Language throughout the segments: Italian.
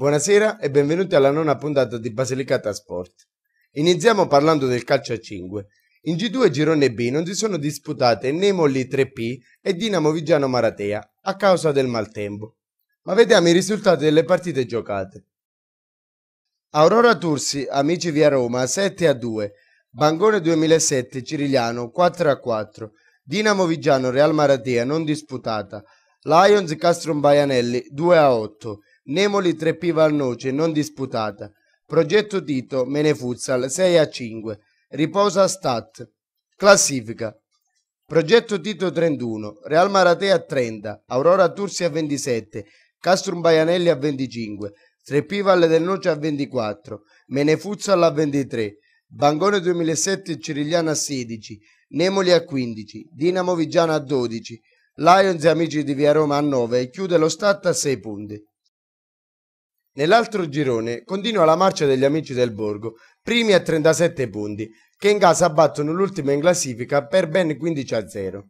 Buonasera e benvenuti alla nona puntata di Basilicata Sport. Iniziamo parlando del calcio a 5. In G2 Girone B non si sono disputate né Nemoli 3P e Dinamo Vigiano Maratea a causa del maltempo. Ma vediamo i risultati delle partite giocate. Aurora Tursi, Amici via Roma 7 a 2, Bangone 2007 Cirigliano 4 a 4, Dinamo Vigiano Real Maratea non disputata, Lions Castrum Baianelli 2 a 8, Nemoli 3 Piva al Noce, non disputata. Progetto Tito, Menefutsal 6 a 5. Riposa Stat. Classifica. Progetto Tito 31, Real Maratea 30, Aurora Tursi a 27, Castrum Baianelli a 25, Treppi Valle del Noce a 24, Menefuzzal a 23, Bangone 2007 e Cirigliana a 16, Nemoli a 15, Dinamo Vigiana a 12, Lions e Amici di Via Roma a 9 e chiude lo Stat a 6 punti. Nell'altro girone continua la marcia degli amici del Borgo, primi a 37 punti, che in casa battono l'ultima in classifica per ben 15 a 0.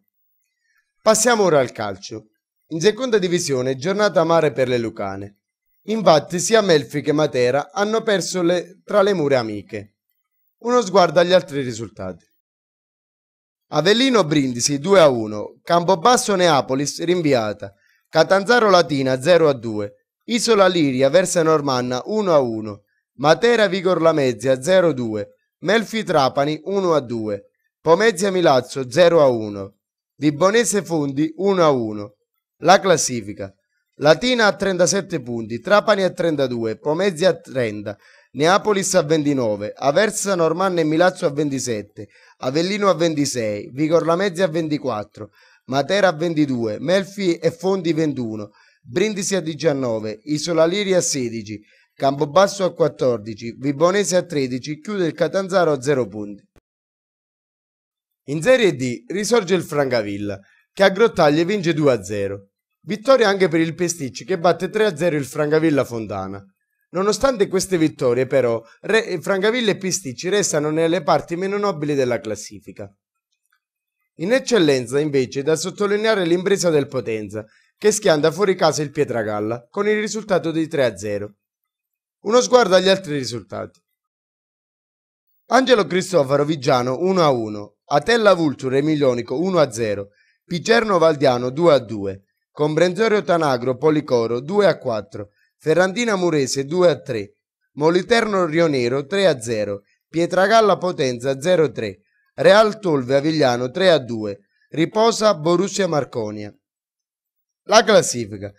Passiamo ora al calcio. In seconda divisione, giornata amare per le Lucane. Infatti sia Melfi che Matera hanno perso le... tra le mura amiche. Uno sguardo agli altri risultati. Avellino Brindisi 2 a 1, Campobasso Neapolis rinviata, Catanzaro Latina 0 a 2, Isola Liria versa Normanna 1 a 1, Matera Vigor Lamezia 0 a 2, Melfi Trapani 1 a 2, Pomezia Milazzo 0 a 1, Vibonese Fondi 1 a 1. La classifica. Latina a 37 punti, Trapani a 32, Pomezia a 30, Neapolis a 29, Aversa, Normanna e Milazzo a 27, Avellino a 26, Vigor Lamezia a 24, Matera a 22, Melfi e Fondi 21, Brindisi a 19, Isola Liri a 16, Campobasso a 14, Vibonese a 13, chiude il Catanzaro a 0 punti. In Serie D risorge il Francavilla, che a Grottaglie vince 2-0. Vittoria anche per il Pesticci che batte 3-0 il Francavilla Fontana. Nonostante queste vittorie, però, Re Francavilla e Pisticci restano nelle parti meno nobili della classifica. In eccellenza, invece, è da sottolineare l'impresa del Potenza, che schianta fuori casa il Pietragalla con il risultato di 3-0. Uno sguardo agli altri risultati. Angelo Cristofaro Vigiano 1-1, Atella Vulture Emilionico 1-0, Picerno Valdiano 2-2, Comprensorio Tanagro Policoro 2-4, Ferrandina Murese 2-3, Moliterno Rionero 3-0, Pietragalla Potenza 0-3, Real Tolve Avigliano 3-2, Riposa Borussia Marconia la classifica.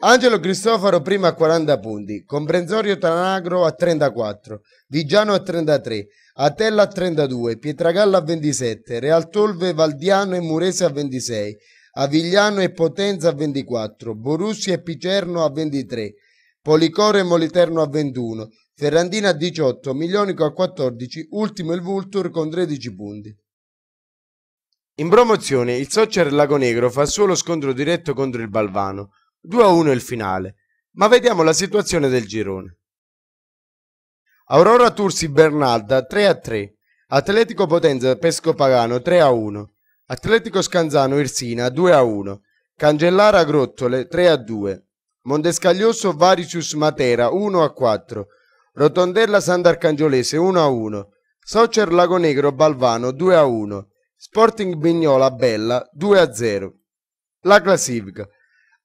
Angelo Cristoforo prima a 40 punti, Comprensorio Tanagro a 34, Vigiano a 33, Atella a 32, Pietragalla a 27, Realtolve, Valdiano e Murese a 26, Avigliano e Potenza a 24, Borussia e Picerno a 23, Policoro e Moliterno a 21, Ferrandina a 18, Miglionico a 14, ultimo il Vultur con 13 punti. In promozione il Soccer Lagonegro fa solo scontro diretto contro il Balvano, 2-1 il finale, ma vediamo la situazione del girone. Aurora Tursi Bernalda 3-3, Atletico Potenza Pesco Pagano 3-1, Atletico Scanzano Irsina 2-1, Cangellara Grottole 3-2, Montescaglioso Varicius Matera 1-4, Rotondella Sant'Arcangiolese 1-1, Soccer Lagonegro Balvano 2-1, Sporting Bignola Bella 2-0. La classifica.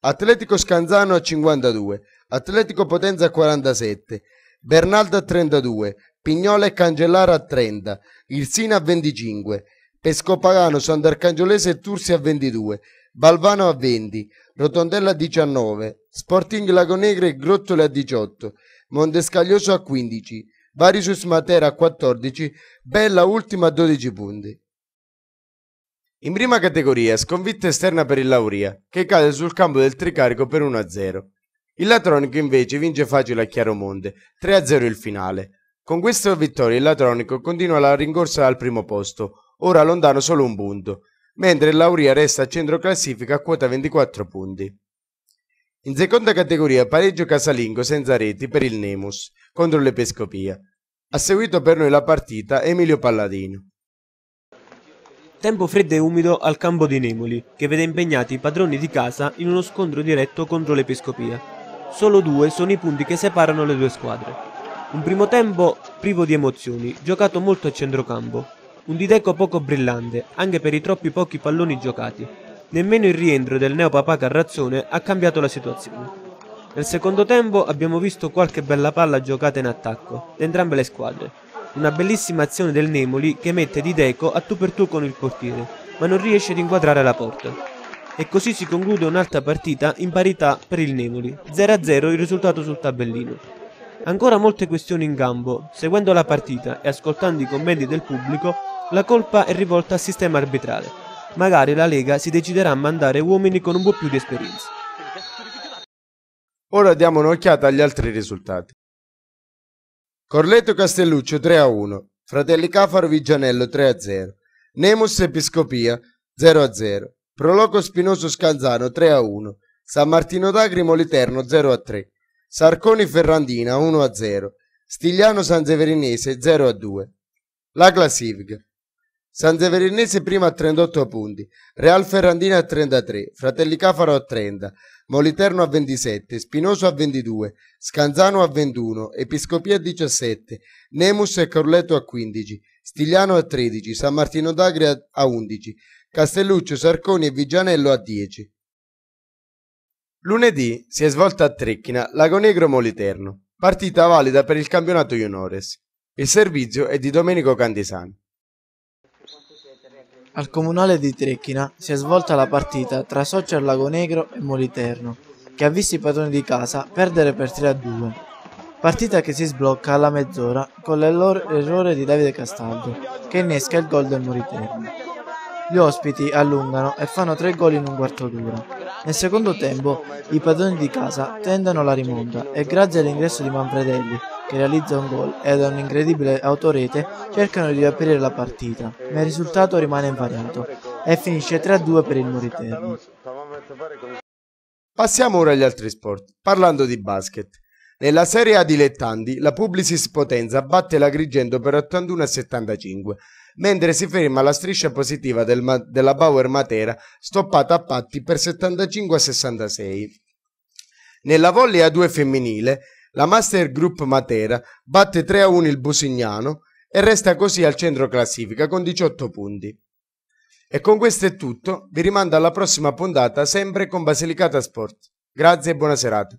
Atletico Scanzano a 52, Atletico Potenza a 47, Bernalda a 32, Pignola e Cangellara a 30, Irsina a 25, Pescopagano, Sant'Arcangiolese e Tursi a 22, Balvano a 20, Rotondella a 19, Sporting Lagonegre e Grottole a 18, Montescaglioso a 15, Varisus Matera a 14, Bella ultima a 12 punti. In prima categoria, sconfitta esterna per il Lauria, che cade sul campo del Tricarico per 1-0. Il Latronico invece vince facile a Chiaromonte, 3-0 il finale. Con questa vittoria il Latronico continua la rincorsa al primo posto, ora lontano solo un punto, mentre il Lauria resta a centro classifica a quota 24 punti. In seconda categoria pareggio casalingo senza reti per il Nemus contro l'Episcopia. Ha seguito per noi la partita Emilio Palladino. Tempo freddo e umido al campo di Nemoli, che vede impegnati i padroni di casa in uno scontro diretto contro l'Episcopia. Solo due sono i punti che separano le due squadre. Un primo tempo privo di emozioni, giocato molto a centrocampo. Un dideco poco brillante, anche per i troppi pochi palloni giocati. Nemmeno il rientro del neopapà Carrazzone ha cambiato la situazione. Nel secondo tempo abbiamo visto qualche bella palla giocata in attacco, da entrambe le squadre, una bellissima azione del Nemoli che mette Di Deco a tu per tu con il portiere, ma non riesce ad inquadrare la porta. E così si conclude un'altra partita in parità per il Nemoli, 0-0 il risultato sul tabellino. Ancora molte questioni in gambo, seguendo la partita e ascoltando i commenti del pubblico, la colpa è rivolta al sistema arbitrale. Magari la Lega si deciderà a mandare uomini con un po' più di esperienza. Ora diamo un'occhiata agli altri risultati. Corletto Castelluccio 3 a 1, Fratelli Cafaro Vigianello 3 a 0, Nemus Episcopia 0 a 0, Proloco Spinoso Scanzano 3 a 1, San Martino d'Agri Moliterno 0 a 3, Sarconi Ferrandina 1 a 0, Stigliano Sanzeverinese 0 a 2. La classifica. Sanzeverinese prima a 38 punti, Real Ferrandina a 33, Fratelli Cafaro a 30, Moliterno a 27, Spinoso a 22, Scanzano a 21, Episcopia a 17, Nemus e Corletto a 15, Stigliano a 13, San Martino d'Agria a 11, Castelluccio, Sarconi e Vigianello a 10. Lunedì si è svolta a Trecchina Lagonegro Moliterno, partita valida per il campionato Juniores. Il servizio è di Domenico Candesani. Al comunale di Trecchina si è svolta la partita tra Soccer Lagonegro e Moliterno, che ha visto i padroni di casa perdere per 3 a 2. Partita che si sblocca alla mezz'ora con l'errore di Davide Castaldo, che innesca il gol del Moliterno. Gli ospiti allungano e fanno 3 gol in un quarto d'ora. Nel secondo tempo i padroni di casa tendono la rimonta e grazie all'ingresso di Manfredelli che realizza un gol ed un un'incredibile autorete cercano di riaprire la partita, ma il risultato rimane invariato e finisce 3-2 per il Muriterno. Passiamo ora agli altri sport, parlando di basket. Nella Serie A dilettanti, la Publicis Potenza batte l'Agrigento per 81 a 75, mentre si ferma la striscia positiva del della Bauer Matera, stoppata a patti per 75 a 66. Nella volley A2 femminile, la Master Group Matera batte 3-1 il Bosignano e resta così al centro classifica con 18 punti. E con questo è tutto, vi rimando alla prossima puntata sempre con Basilicata Sport. Grazie e buona serata.